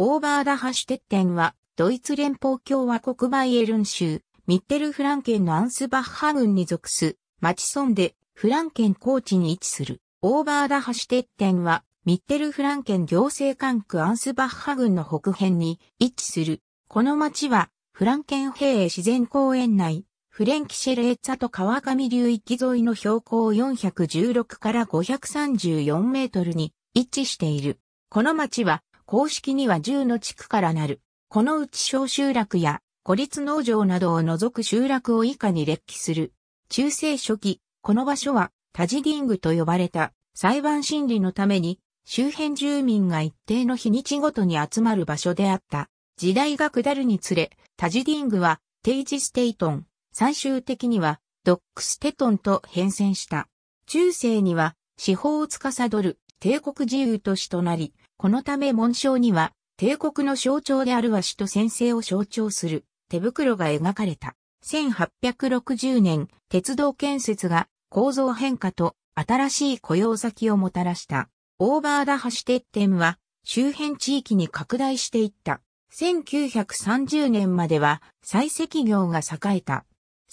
オーバーダハシュテッテンは、ドイツ連邦共和国バイエルン州、ミッテルフランケンのアンスバッハ郡に属す、町村で、フランケン高地に位置する。オーバーダハシュテッテンは、ミッテルフランケン行政管区アンスバッハ郡の北辺に位置する。この町は、フランケン平自然公園内、フレンキシェレーツァと川上流域沿いの標高416から534メートルに位置している。この町は公式には10の地区からなる。このうち小集落や孤立農場などを除く集落を以下に列記する。中世初期、この場所はタジディングと呼ばれた裁判審理のために周辺住民が一定の日にちごとに集まる場所であった。時代が下るにつれ、タジディングは定時ステイトン、最終的にはドックステトンと変遷した。中世には司法を司る帝国自由都市となり、このため紋章には、帝国の象徴である和紙と先生を象徴する手袋が描かれた。1860年、鉄道建設が構造変化と新しい雇用先をもたらした。オーバーダ橋鉄店は周辺地域に拡大していった。1930年までは採石業が栄えた。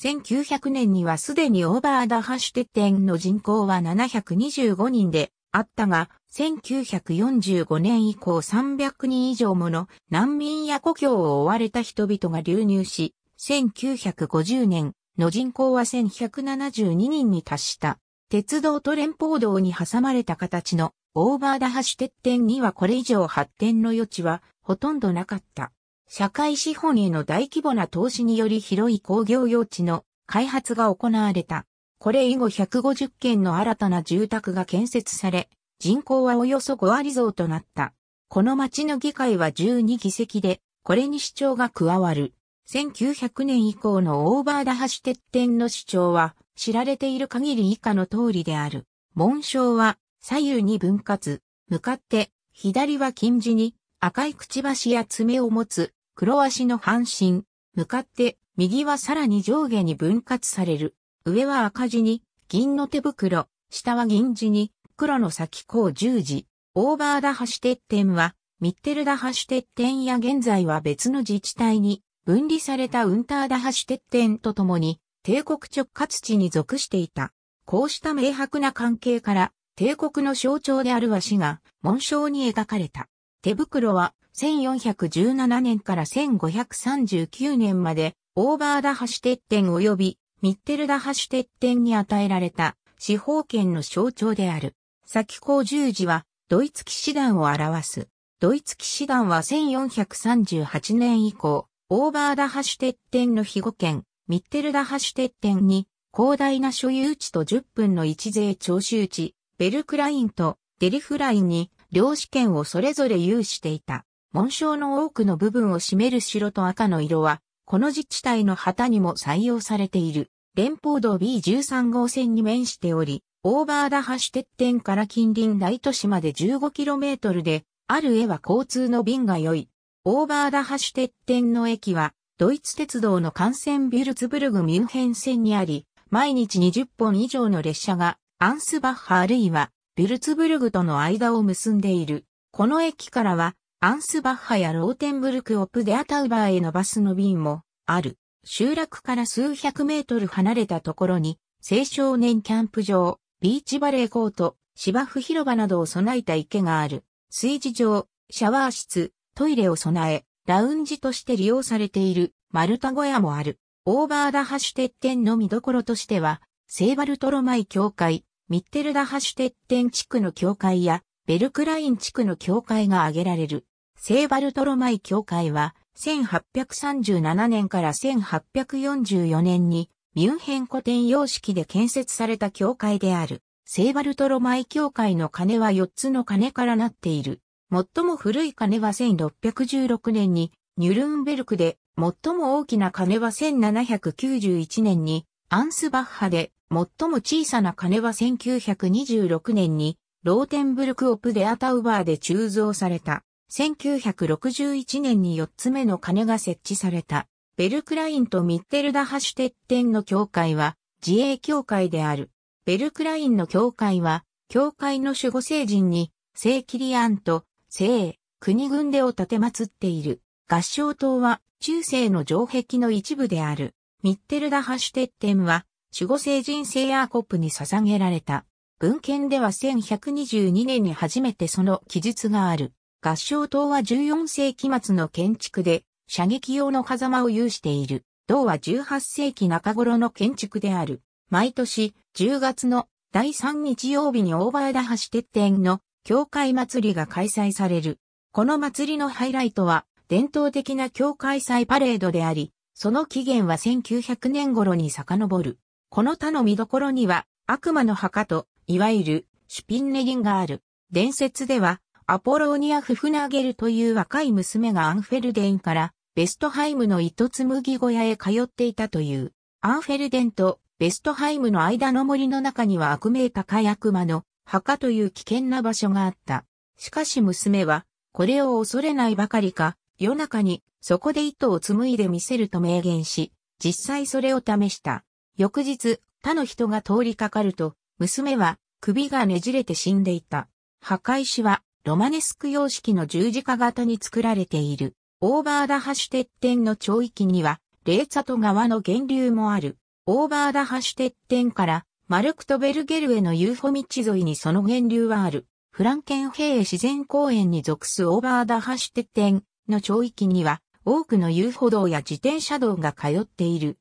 1900年にはすでにオーバーダハシュテ店の人口は725人で、あったが、1945年以降300人以上もの難民や故郷を追われた人々が流入し、1950年の人口は1172人に達した。鉄道と連邦道に挟まれた形のオーバーダハシュ鉄点にはこれ以上発展の余地はほとんどなかった。社会資本への大規模な投資により広い工業用地の開発が行われた。これ以後150軒の新たな住宅が建設され、人口はおよそ5割増となった。この町の議会は12議席で、これに市長が加わる。1900年以降のオーバーダハシテッテンの市長は、知られている限り以下の通りである。紋章は左右に分割、向かって左は金字に赤いくちばしや爪を持つ黒足の半身、向かって右はさらに上下に分割される。上は赤地に、銀の手袋、下は銀地に、黒の先甲十字、オーバーダハシテッテンは、ミッテルダハシテッテンや現在は別の自治体に分離されたウンターダハシテッテンと共に帝国直轄地に属していた。こうした明白な関係から帝国の象徴である和紙が紋章に描かれた。手袋は1417年から1539年までオーバーダハシテッテン及びミッテルダハシュテッテンに与えられた司法権の象徴である。先行十字はドイツ騎士団を表す。ドイツ騎士団は1438年以降、オーバーダハシュテッテンの庇護権、ミッテルダハシュテッテンに広大な所有地と10分の一税徴収地、ベルクラインとデリフラインに領主権をそれぞれ有していた。紋章の多くの部分を占める白と赤の色はこの自治体の旗にも採用されている、連邦道 B13 号線に面しており、オーバーダハシュ鉄ンから近隣大都市まで 15km で、ある絵は交通の便が良い。オーバーダハシュ鉄ンの駅は、ドイツ鉄道の幹線ビュルツブルグ・ミュンヘン線にあり、毎日20本以上の列車が、アンスバッハあるいは、ビュルツブルグとの間を結んでいる。この駅からは、アンスバッハやローテンブルク・オプ・デ・アタウバーへのバスの便もある。集落から数百メートル離れたところに、青少年キャンプ場、ビーチバレーコート、芝生広場などを備えた池がある。炊事場、シャワー室、トイレを備え、ラウンジとして利用されている丸太小屋もある。オーバーダハシュテッテンの見どころとしては、セーバルトロマイ教会、ミッテルダハシュテッテン地区の教会や、ベルクライン地区の教会が挙げられる。聖バルトロマイ教会は、1837年から1844年に、ミュンヘン古典様式で建設された教会である。聖バルトロマイ教会の鐘は4つの鐘からなっている。最も古い鐘は1616年にニュルンベルクで、最も大きな鐘は1791年にアンスバッハで、最も小さな鐘は1926年にローテンブルクオプデアタウバーで鋳造された。1961年に4つ目の鐘が設置された、ベルクラインとミッテルダハシュテッテンの教会は自営教会である。ベルクラインの教会は、教会の守護聖人に、聖キリアンと聖国軍でを建て祀っている。合唱塔は中世の城壁の一部である。ミッテルダハシュテッテンは、守護聖人聖アーコップに捧げられた。文献では1122年に初めてその記述がある。合掌塔は14世紀末の建築で、射撃用の狭間を有している。銅は18世紀中頃の建築である。毎年、10月の第3日曜日に大原田橋鉄店の教会祭りが開催される。この祭りのハイライトは、伝統的な教会祭パレードであり、その起源は1900年頃に遡る。この他の見どころには、悪魔の墓と、いわゆる、シュピンネリンがある。伝説では、アポローニア・フフナーゲルという若い娘がアンフェルデンからベストハイムの糸紡ぎ小屋へ通っていたという。アンフェルデンとベストハイムの間の森の中には悪名高い悪魔の墓という危険な場所があった。しかし娘はこれを恐れないばかりか夜中にそこで糸を紡いで見せると明言し、実際それを試した。翌日、他の人が通りかかると、娘は首がねじれて死んでいた。墓石はロマネスク様式の十字架型に作られている、オーバーダハシテッテンの町域には、レーツァト川の源流もある、オーバーダハシテッテンから、マルクトベルゲルへの遊歩道沿いにその源流はある、フランケンヘイ自然公園に属すオーバーダハシテッテンの町域には、多くの遊歩道や自転車道が通っている。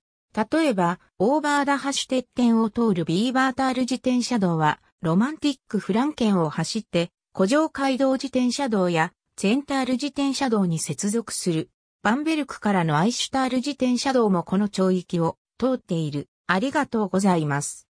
例えば、オーバーダハシテッテンを通るビーバータール自転車道は、ロマンティックフランケンを走って、古城街道自転車道やツェンタール自転車道に接続するバンベルクからのアイシュタール自転車道もこの町域を通っている。ありがとうございます。